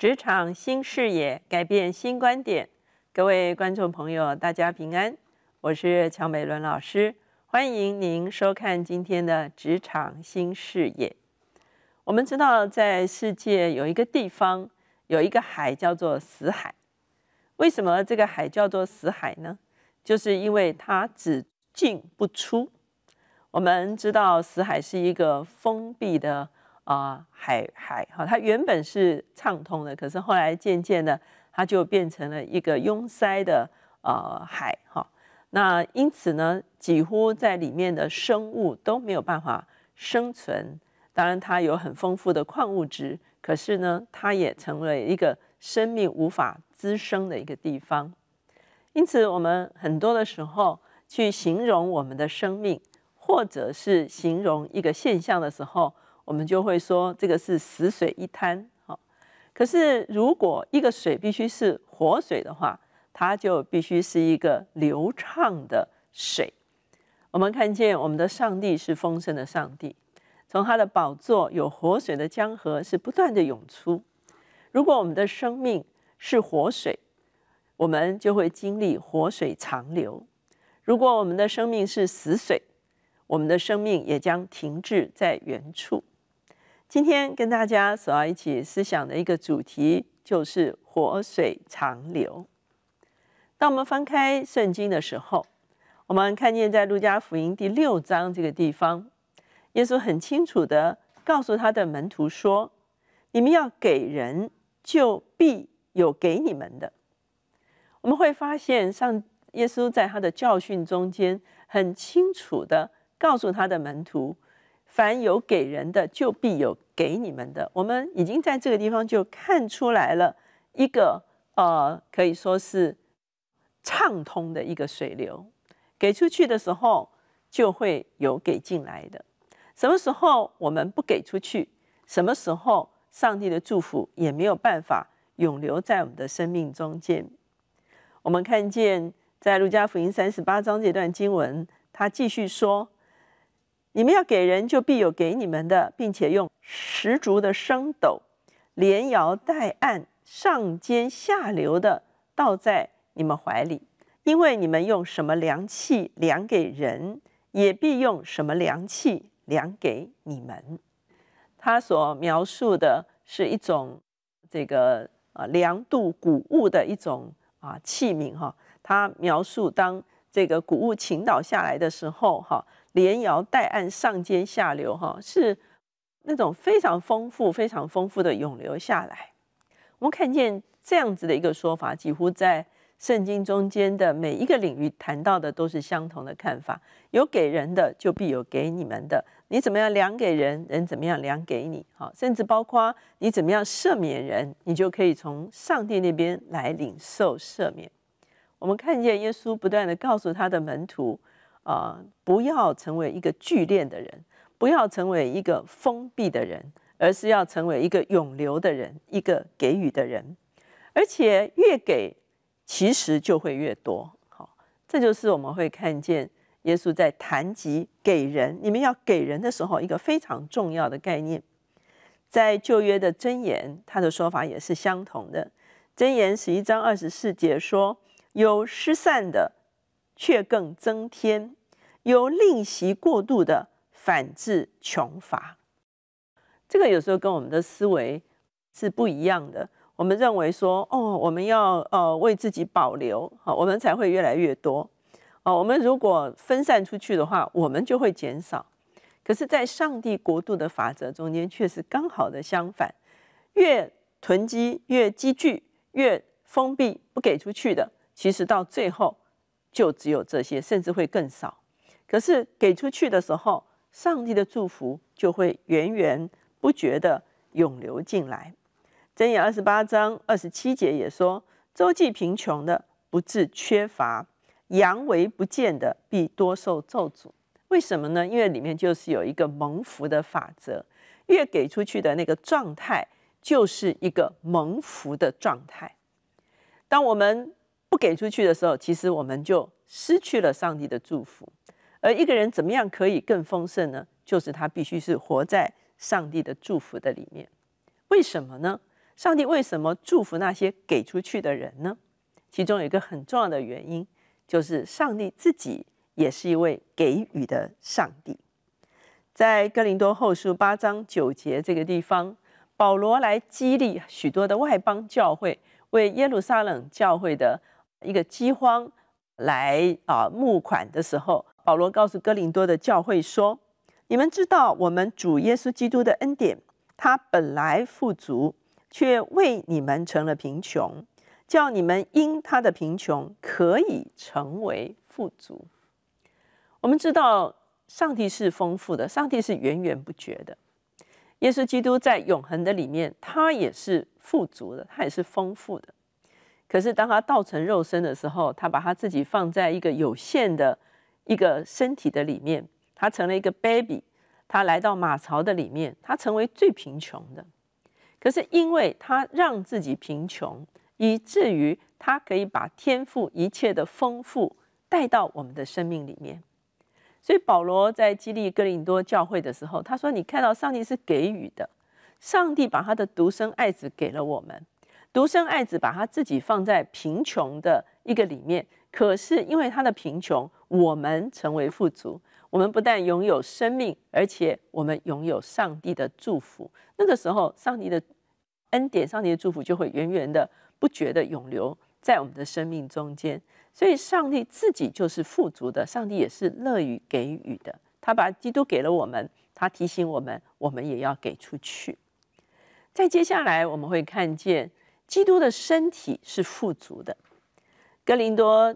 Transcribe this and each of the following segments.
职场新视野，改变新观点。各位观众朋友，大家平安，我是乔美伦老师，欢迎您收看今天的职场新视野。我们知道，在世界有一个地方，有一个海叫做死海。为什么这个海叫做死海呢？就是因为它只进不出。我们知道，死海是一个封闭的。啊，海海哈，它原本是畅通的，可是后来渐渐的，它就变成了一个拥塞的呃海哈。那因此呢，几乎在里面的生物都没有办法生存。当然，它有很丰富的矿物质，可是呢，它也成为一个生命无法滋生的一个地方。因此，我们很多的时候去形容我们的生命，或者是形容一个现象的时候。我们就会说这个是死水一滩，好。可是如果一个水必须是活水的话，它就必须是一个流畅的水。我们看见我们的上帝是丰盛的上帝，从他的宝座有活水的江河是不断的涌出。如果我们的生命是活水，我们就会经历活水长流；如果我们的生命是死水，我们的生命也将停滞在原处。今天跟大家所要一起思想的一个主题，就是“活水长流”。当我们翻开圣经的时候，我们看见在路加福音第六章这个地方，耶稣很清楚的告诉他的门徒说：“你们要给人，就必有给你们的。”我们会发现，上耶稣在他的教训中间，很清楚的告诉他的门徒。凡有给人的，就必有给你们的。我们已经在这个地方就看出来了，一个呃，可以说是畅通的一个水流。给出去的时候，就会有给进来的。什么时候我们不给出去，什么时候上帝的祝福也没有办法永留在我们的生命中间。我们看见在路加福音三十八章这段经文，他继续说。你们要给人，就必有给你们的，并且用十足的升斗，连摇带按，上尖下流的倒在你们怀里。因为你们用什么量器量给人，也必用什么量器量给你们。他所描述的是一种这个啊量度谷物的一种啊器皿哈。他描述当这个谷物倾倒下来的时候哈。连摇带按，上肩下流，哈，是那种非常丰富、非常丰富的涌流下来。我们看见这样子的一个说法，几乎在圣经中间的每一个领域谈到的都是相同的看法：有给人的，就必有给你们的。你怎么样量给人，人怎么样量给你，哈，甚至包括你怎么样赦免人，你就可以从上帝那边来领受赦免。我们看见耶稣不断的告诉他的门徒。啊！不要成为一个聚恋的人，不要成为一个封闭的人，而是要成为一个永留的人，一个给予的人。而且越给，其实就会越多。好，这就是我们会看见耶稣在谈及给人。你们要给人的时候，一个非常重要的概念，在旧约的箴言，他的说法也是相同的。箴言十一章二十四节说：“有失散的。”却更增添由吝啬过度的反制穷乏。这个有时候跟我们的思维是不一样的。我们认为说，哦，我们要呃为自己保留，好，我们才会越来越多。哦，我们如果分散出去的话，我们就会减少。可是，在上帝国度的法则中间，却是刚好的相反：越囤积、越积聚、越封闭、不给出去的，其实到最后。就只有这些，甚至会更少。可是给出去的时候，上帝的祝福就会源源不绝的涌流进来。箴言二十八章二十七节也说：“周济贫穷的，不致缺乏；阳为不见的，必多受咒诅。”为什么呢？因为里面就是有一个蒙福的法则，越给出去的那个状态，就是一个蒙福的状态。当我们不给出去的时候，其实我们就失去了上帝的祝福。而一个人怎么样可以更丰盛呢？就是他必须是活在上帝的祝福的里面。为什么呢？上帝为什么祝福那些给出去的人呢？其中有一个很重要的原因，就是上帝自己也是一位给予的上帝。在哥林多后书八章九节这个地方，保罗来激励许多的外邦教会，为耶路撒冷教会的。一个饥荒来啊募款的时候，保罗告诉哥林多的教会说：“你们知道，我们主耶稣基督的恩典，他本来富足，却为你们成了贫穷，叫你们因他的贫穷，可以成为富足。”我们知道，上帝是丰富的，上帝是源源不绝的。耶稣基督在永恒的里面，他也是富足的，他也是丰富的。可是当他道成肉身的时候，他把他自己放在一个有限的一个身体的里面，他成了一个 baby，他来到马槽的里面，他成为最贫穷的。可是因为他让自己贫穷，以至于他可以把天赋一切的丰富带到我们的生命里面。所以保罗在激励哥林多教会的时候，他说：“你看到上帝是给予的，上帝把他的独生爱子给了我们。”独生爱子，把他自己放在贫穷的一个里面，可是因为他的贫穷，我们成为富足。我们不但拥有生命，而且我们拥有上帝的祝福。那个时候，上帝的恩典、上帝的祝福就会源源的、不绝得永留在我们的生命中间。所以，上帝自己就是富足的，上帝也是乐于给予的。他把基督给了我们，他提醒我们，我们也要给出去。在接下来，我们会看见。基督的身体是富足的，《哥林多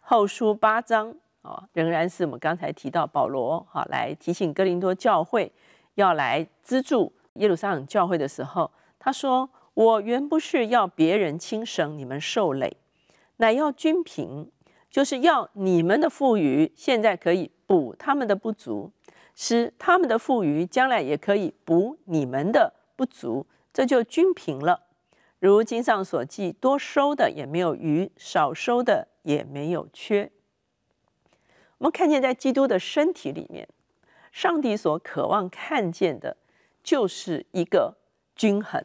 后书》八章啊，仍然是我们刚才提到保罗哈来提醒哥林多教会要来资助耶路撒冷教会的时候，他说：“我原不是要别人轻省你们受累，乃要均平，就是要你们的富余现在可以补他们的不足，使他们的富余将来也可以补你们的不足，这就均平了。”如经上所记，多收的也没有余，少收的也没有缺。我们看见，在基督的身体里面，上帝所渴望看见的，就是一个均衡。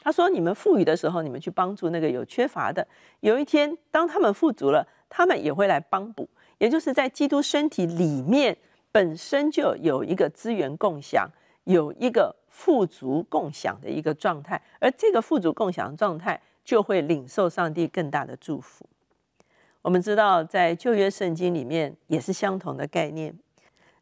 他说：“你们富裕的时候，你们去帮助那个有缺乏的。有一天，当他们富足了，他们也会来帮补。也就是在基督身体里面，本身就有一个资源共享。”有一个富足共享的一个状态，而这个富足共享的状态就会领受上帝更大的祝福。我们知道，在旧约圣经里面也是相同的概念，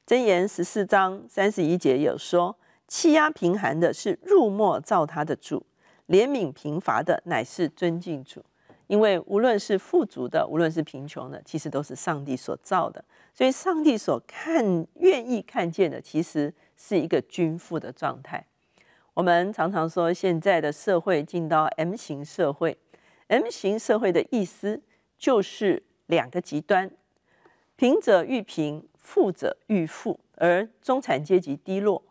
《箴言》十四章三十一节有说：“气压贫寒的是入末造他的主，怜悯贫乏的乃是尊敬主。”因为无论是富足的，无论是贫穷的，其实都是上帝所造的，所以上帝所看愿意看见的，其实。是一个均富的状态。我们常常说，现在的社会进到 M 型社会。M 型社会的意思就是两个极端，贫者愈贫，富者愈富，而中产阶级低落，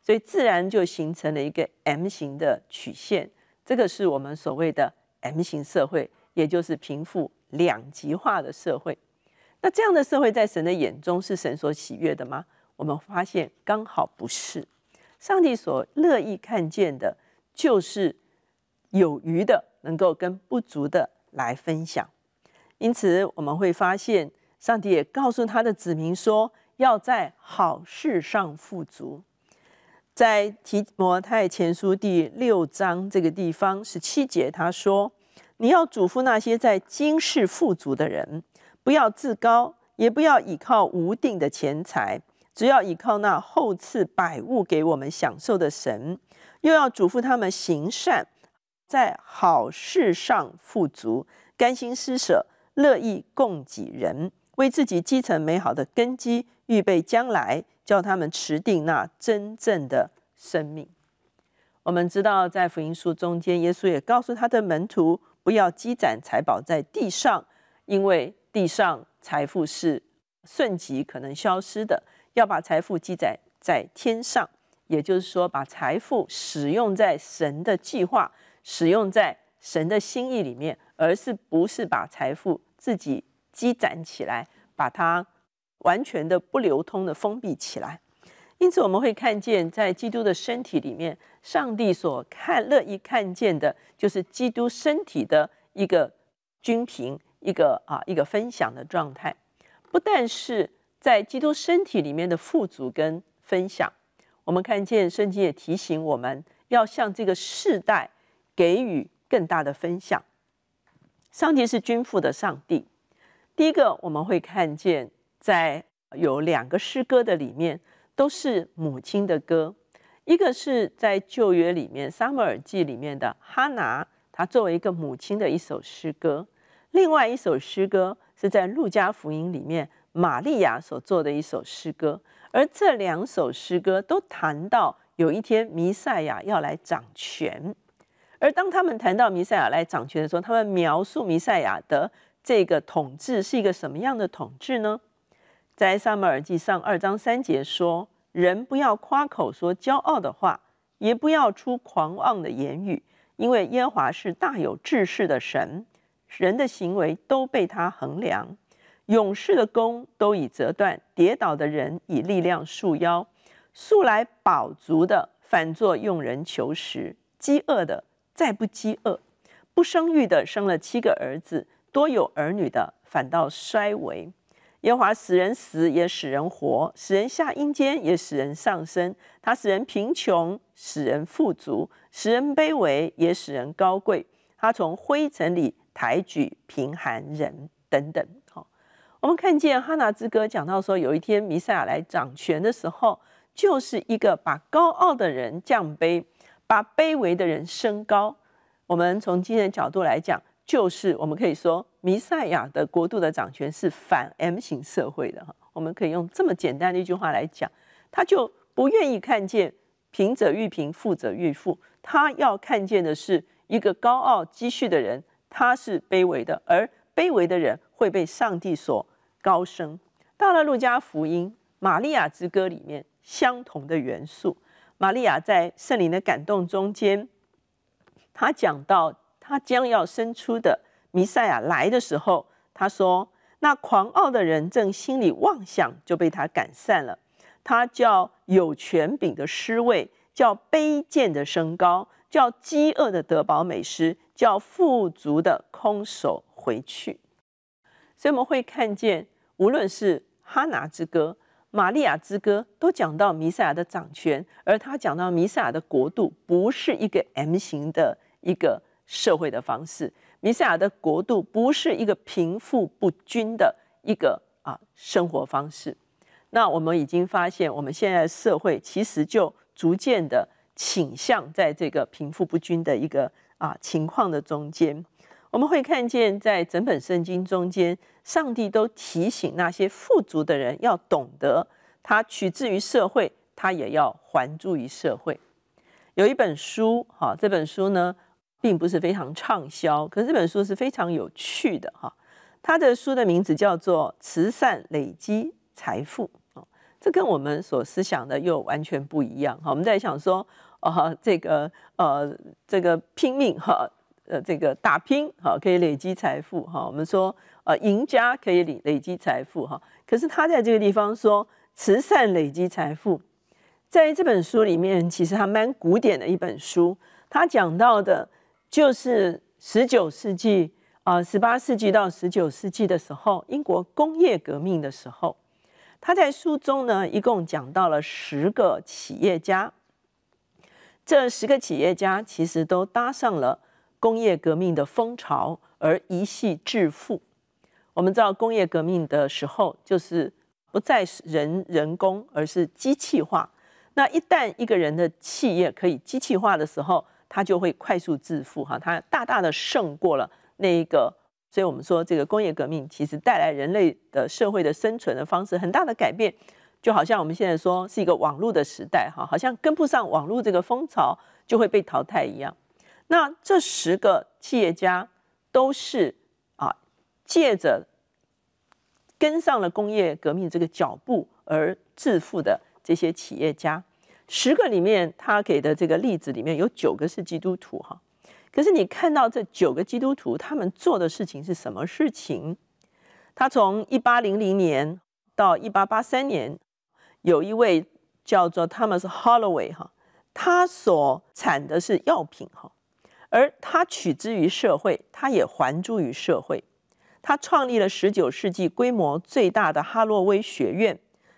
所以自然就形成了一个 M 型的曲线。这个是我们所谓的 M 型社会，也就是贫富两极化的社会。那这样的社会，在神的眼中是神所喜悦的吗？我们发现，刚好不是上帝所乐意看见的，就是有余的能够跟不足的来分享。因此，我们会发现，上帝也告诉他的子民说，要在好事上富足。在提摩太前书第六章这个地方十七节，他说：“你要嘱咐那些在今世富足的人，不要自高，也不要倚靠无定的钱财。”只要依靠那厚赐百物给我们享受的神，又要嘱咐他们行善，在好事上富足，甘心施舍，乐意供给人，为自己积存美好的根基，预备将来，叫他们持定那真正的生命。我们知道，在福音书中间，耶稣也告诉他的门徒，不要积攒财宝在地上，因为地上财富是瞬即可能消失的。要把财富积攒在天上，也就是说，把财富使用在神的计划、使用在神的心意里面，而是不是把财富自己积攒起来，把它完全的不流通的封闭起来？因此，我们会看见，在基督的身体里面，上帝所看乐意看见的，就是基督身体的一个均平、一个啊一个分享的状态，不但是。在基督身体里面的富足跟分享，我们看见圣经也提醒我们要向这个世代给予更大的分享。上帝是君父的上帝。第一个，我们会看见在有两个诗歌的里面，都是母亲的歌。一个是在旧约里面《撒母耳记》里面的哈拿，她作为一个母亲的一首诗歌；另外一首诗歌是在路加福音里面。玛利亚所作的一首诗歌，而这两首诗歌都谈到有一天弥赛亚要来掌权。而当他们谈到弥赛亚来掌权的时候，他们描述弥赛亚的这个统治是一个什么样的统治呢？在撒母耳记上二章三节说：“人不要夸口说骄傲的话，也不要出狂妄的言语，因为耶和华是大有志士的神，人的行为都被他衡量。”勇士的弓都已折断，跌倒的人以力量束腰，素来饱足的反作用人求食，饥饿的再不饥饿，不生育的生了七个儿子，多有儿女的反倒衰微。耶华使人死也使人活，使人下阴间也使人上升，他使人贫穷，使人富足，使人卑微也使人高贵，他从灰尘里抬举贫寒人等等。我们看见《哈拿之歌》讲到说，有一天弥赛亚来掌权的时候，就是一个把高傲的人降卑，把卑微的人升高。我们从今天的角度来讲，就是我们可以说，弥赛亚的国度的掌权是反 M 型社会的哈。我们可以用这么简单的一句话来讲，他就不愿意看见贫者愈贫、富者愈富，他要看见的是一个高傲积蓄的人，他是卑微的，而。卑微的人会被上帝所高升。到了路加福音《玛利亚之歌》里面，相同的元素。玛利亚在圣灵的感动中间，她讲到她将要生出的弥赛亚来的时候，她说：“那狂傲的人正心里妄想，就被他赶散了。他叫有权柄的失位，叫卑贱的升高，叫饥饿的得饱美食，叫富足的空手。”回去，所以我们会看见，无论是哈拿之歌、玛利亚之歌，都讲到弥赛亚的掌权，而他讲到弥赛亚的国度，不是一个 M 型的一个社会的方式，弥赛亚的国度不是一个贫富不均的一个啊生活方式。那我们已经发现，我们现在社会其实就逐渐的倾向在这个贫富不均的一个啊情况的中间。我们会看见，在整本圣经中间，上帝都提醒那些富足的人要懂得，他取自于社会，他也要还诸于社会。有一本书，哈，这本书呢，并不是非常畅销，可是这本书是非常有趣的，哈。他的书的名字叫做《慈善累积财富》，哦，这跟我们所思想的又完全不一样，哈。我们在想说，哦，这个，呃，这个拼命，哈。呃，这个打拼好可以累积财富哈。我们说，呃，赢家可以累累积财富哈。可是他在这个地方说，慈善累积财富。在这本书里面，其实还蛮古典的一本书。他讲到的，就是十九世纪啊，十八世纪到十九世纪的时候，英国工业革命的时候，他在书中呢，一共讲到了十个企业家。这十个企业家其实都搭上了。工业革命的风潮而一系致富，我们知道工业革命的时候就是不再是人人工，而是机器化。那一旦一个人的企业可以机器化的时候，他就会快速致富哈，他大大的胜过了那一个。所以我们说这个工业革命其实带来人类的社会的生存的方式很大的改变，就好像我们现在说是一个网络的时代哈，好像跟不上网络这个风潮就会被淘汰一样。那这十个企业家都是啊，借着跟上了工业革命这个脚步而致富的这些企业家。十个里面，他给的这个例子里面有九个是基督徒哈。可是你看到这九个基督徒，他们做的事情是什么事情？他从一八零零年到一八八三年，有一位叫做 Thomas Holloway 哈，他所产的是药品哈。而他取之于社会，他也还诸于社会。他创立了十九世纪规模最大的哈洛威学院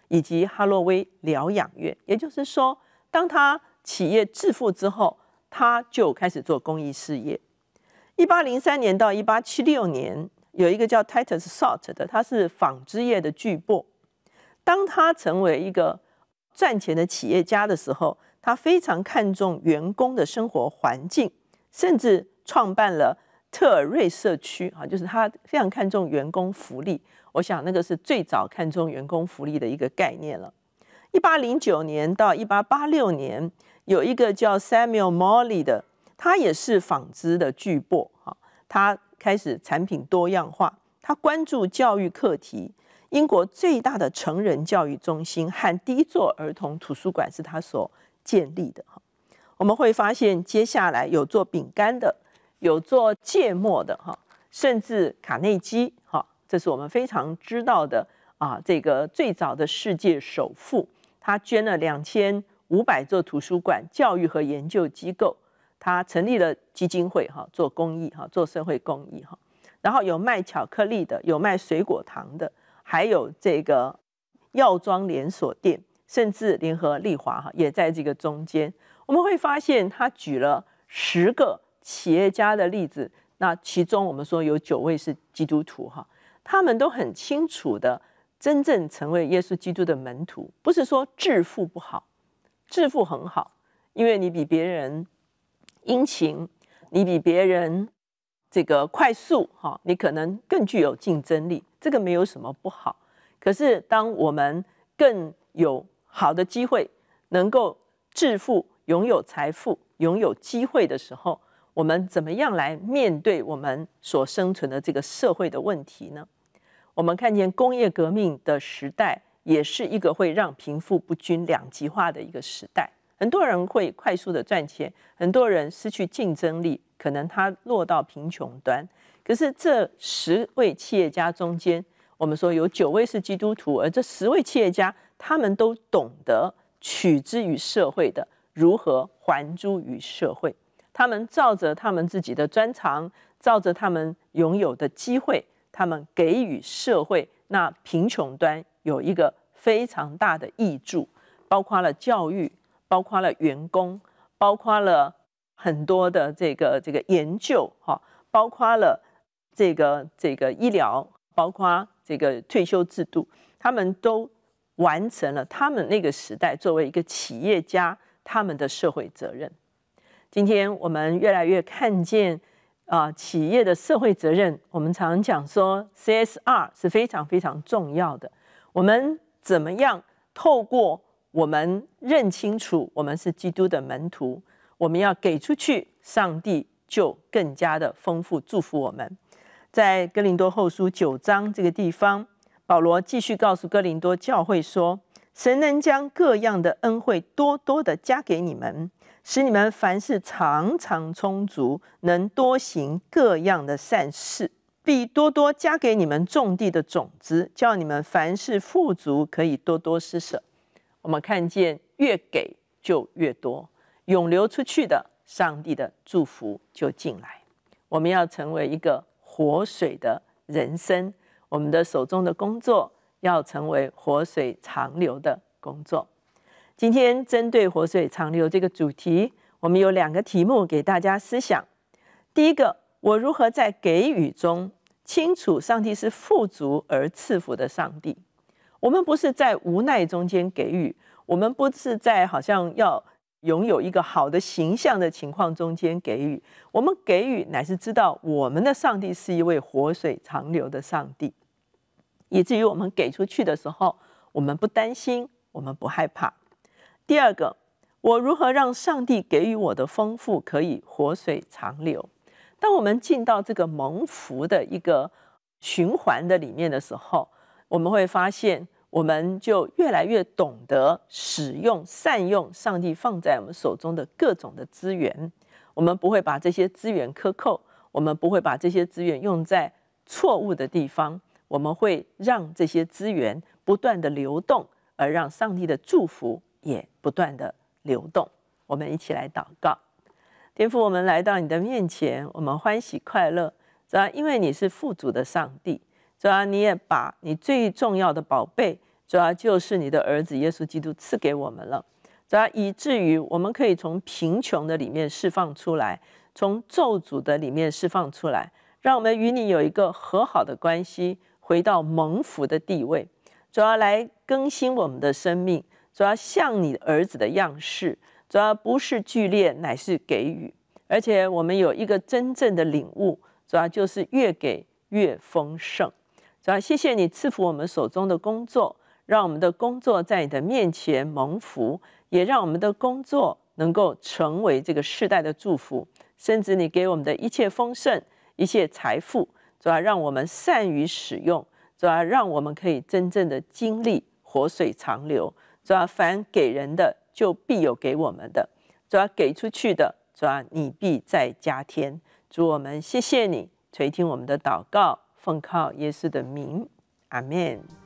以及哈洛威疗养院。也就是说，当他企业致富之后，他就开始做公益事业。一八零三年到一八七六年，有一个叫 Titus Salt 的，他是纺织业的巨擘。当他成为一个赚钱的企业家的时候，他非常看重员工的生活环境。甚至创办了特尔瑞社区，啊，就是他非常看重员工福利。我想那个是最早看重员工福利的一个概念了。一八零九年到一八八六年，有一个叫 Samuel Molly 的，他也是纺织的巨擘，哈，他开始产品多样化，他关注教育课题。英国最大的成人教育中心和第一座儿童图书馆是他所建立的。我们会发现，接下来有做饼干的，有做芥末的，哈，甚至卡内基，哈，这是我们非常知道的啊，这个最早的世界首富，他捐了两千五百座图书馆、教育和研究机构，他成立了基金会，哈，做公益，哈，做社会公益，哈，然后有卖巧克力的，有卖水果糖的，还有这个药妆连锁店，甚至联合利华，哈，也在这个中间。我们会发现，他举了十个企业家的例子，那其中我们说有九位是基督徒，哈，他们都很清楚的，真正成为耶稣基督的门徒。不是说致富不好，致富很好，因为你比别人殷勤，你比别人这个快速，哈，你可能更具有竞争力，这个没有什么不好。可是当我们更有好的机会能够致富，拥有财富、拥有机会的时候，我们怎么样来面对我们所生存的这个社会的问题呢？我们看见工业革命的时代也是一个会让贫富不均、两极化的一个时代。很多人会快速的赚钱，很多人失去竞争力，可能他落到贫穷端。可是这十位企业家中间，我们说有九位是基督徒，而这十位企业家他们都懂得取之于社会的。如何还诸于社会？他们照着他们自己的专长，照着他们拥有的机会，他们给予社会那贫穷端有一个非常大的益助，包括了教育，包括了员工，包括了很多的这个这个研究，哈，包括了这个这个医疗，包括这个退休制度，他们都完成了他们那个时代作为一个企业家。他们的社会责任。今天我们越来越看见啊，企业的社会责任。我们常讲说，CSR 是非常非常重要的。我们怎么样透过我们认清楚，我们是基督的门徒，我们要给出去，上帝就更加的丰富祝福我们。在哥林多后书九章这个地方，保罗继续告诉哥林多教会说。神能将各样的恩惠多多的加给你们，使你们凡事常常充足，能多行各样的善事。必多多加给你们种地的种子，叫你们凡事富足，可以多多施舍。我们看见越给就越多，涌流出去的上帝的祝福就进来。我们要成为一个活水的人生，我们的手中的工作。要成为活水长流的工作。今天针对活水长流这个主题，我们有两个题目给大家思想。第一个，我如何在给予中清楚上帝是富足而赐福的上帝？我们不是在无奈中间给予，我们不是在好像要拥有一个好的形象的情况中间给予。我们给予乃是知道我们的上帝是一位活水长流的上帝。以至于我们给出去的时候，我们不担心，我们不害怕。第二个，我如何让上帝给予我的丰富可以活水长流？当我们进到这个蒙福的一个循环的里面的时候，我们会发现，我们就越来越懂得使用、善用上帝放在我们手中的各种的资源。我们不会把这些资源克扣，我们不会把这些资源用在错误的地方。我们会让这些资源不断的流动，而让上帝的祝福也不断的流动。我们一起来祷告，天父，我们来到你的面前，我们欢喜快乐，主要因为你是富足的上帝，主要你也把你最重要的宝贝，主要就是你的儿子耶稣基督赐给我们了，主要以至于我们可以从贫穷的里面释放出来，从咒诅的里面释放出来，让我们与你有一个和好的关系。回到蒙福的地位，主要来更新我们的生命，主要像你儿子的样式，主要不是剧烈，乃是给予。而且我们有一个真正的领悟，主要就是越给越丰盛。主要谢谢你赐福我们手中的工作，让我们的工作在你的面前蒙福，也让我们的工作能够成为这个世代的祝福。甚至你给我们的一切丰盛，一切财富。主要让我们善于使用，主要让我们可以真正的经历活水长流。主要凡给人的，就必有给我们的；主要给出去的，主要你必再加添。主我们谢谢你垂听我们的祷告，奉靠耶稣的名，阿门。